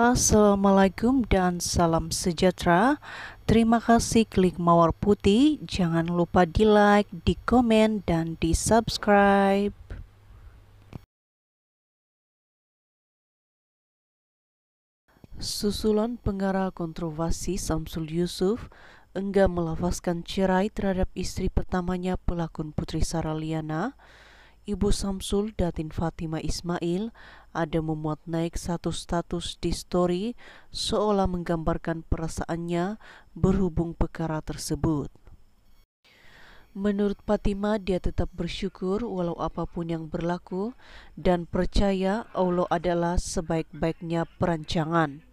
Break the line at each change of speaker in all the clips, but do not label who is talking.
Assalamualaikum dan salam sejahtera. Terima kasih klik mawar putih. Jangan lupa di like, di komen, dan di subscribe. Susulan pengarah kontroversi Samsul Yusuf enggak melafazkan cerai terhadap istri pertamanya pelakon Putri Sara Liana Ibu Samsul Datin Fatima Ismail ada memuat naik satu status di story seolah menggambarkan perasaannya berhubung perkara tersebut. Menurut Fatima, dia tetap bersyukur walau apapun yang berlaku dan percaya Allah adalah sebaik-baiknya perancangan.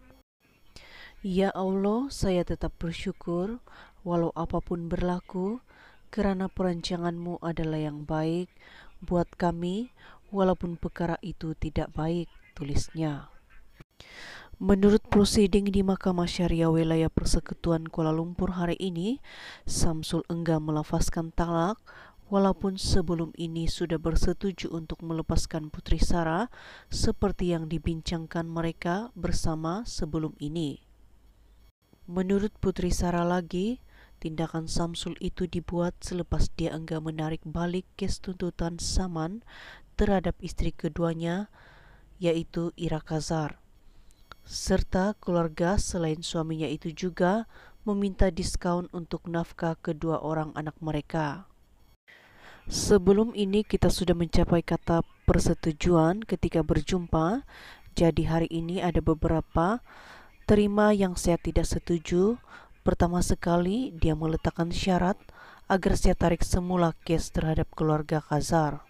Ya Allah, saya tetap bersyukur walau apapun berlaku kerana perancanganmu adalah yang baik buat kami walaupun perkara itu tidak baik, tulisnya. Menurut prosiding di Mahkamah Syariah Wilayah Persekutuan Kuala Lumpur hari ini, Samsul enggan melafazkan talak walaupun sebelum ini sudah bersetuju untuk melepaskan Putri Sarah seperti yang dibincangkan mereka bersama sebelum ini. Menurut Putri Sarah lagi, Tindakan Samsul itu dibuat selepas dia enggak menarik balik kes tuntutan Saman terhadap istri keduanya, yaitu Ira Kazar. Serta keluarga selain suaminya itu juga meminta diskaun untuk nafkah kedua orang anak mereka. Sebelum ini kita sudah mencapai kata persetujuan ketika berjumpa, jadi hari ini ada beberapa terima yang saya tidak setuju, Pertama sekali, dia meletakkan syarat agar saya tarik semula kes terhadap keluarga Khazar.